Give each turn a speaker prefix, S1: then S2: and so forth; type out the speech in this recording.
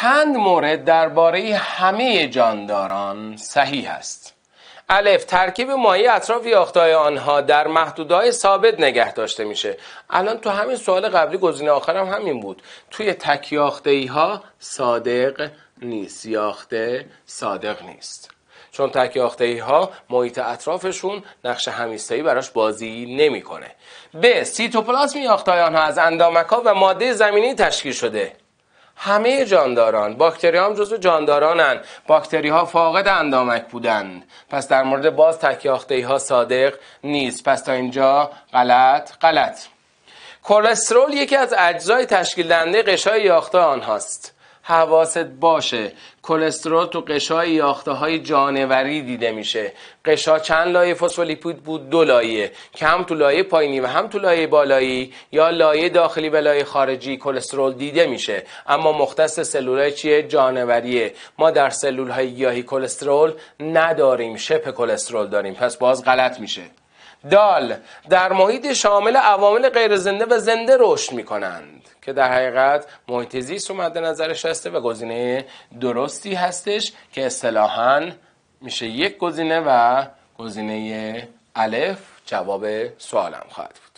S1: چند مورد درباره همه جانداران صحیح است الف ترکیب مایه اطراف یاختای آنها در محدودهای ثابت نگه داشته میشه الان تو همین سوال قبلی گزینه آخرم هم همین بود توی تک یاخته ها صادق نیست یاخته صادق نیست چون تک یاخته ها محیط اطرافشون نقش همیستایی براش بازی نمیکنه به سیتوپلاسم یاخته آنها از اندامک ها و ماده زمینی تشکیل شده همه جانداران باکتری هم جزو جاندارانن باکتری ها فاقد اندامک بودند پس در مورد باز تکیاخته ها صادق نیست پس تا اینجا غلط غلط کلسترول یکی از اجزای تشکیل دهنده قشای یاخته آنهاست حواست باشه کلسترول تو قشای یاخته های جانوری دیده میشه قشا چند لایه فسفولیپید بود دو لایه که هم تو لایه پایینی و هم تو لایه بالایی یا لایه داخلی و لایه خارجی کلسترول دیده میشه اما مختص سلولای چیه جانوریه ما در سلول های گیاهی کلسترول نداریم شپ کلسترول داریم پس باز غلط میشه دال در محیط شامل عوامل غیر زنده و زنده رشد می کنند که در حقیقت محیط زیست و مد نظرش هسته و گزینه درستی هستش که اصطلاحا میشه یک گزینه و گزینه الف جواب سوالم خواهد بود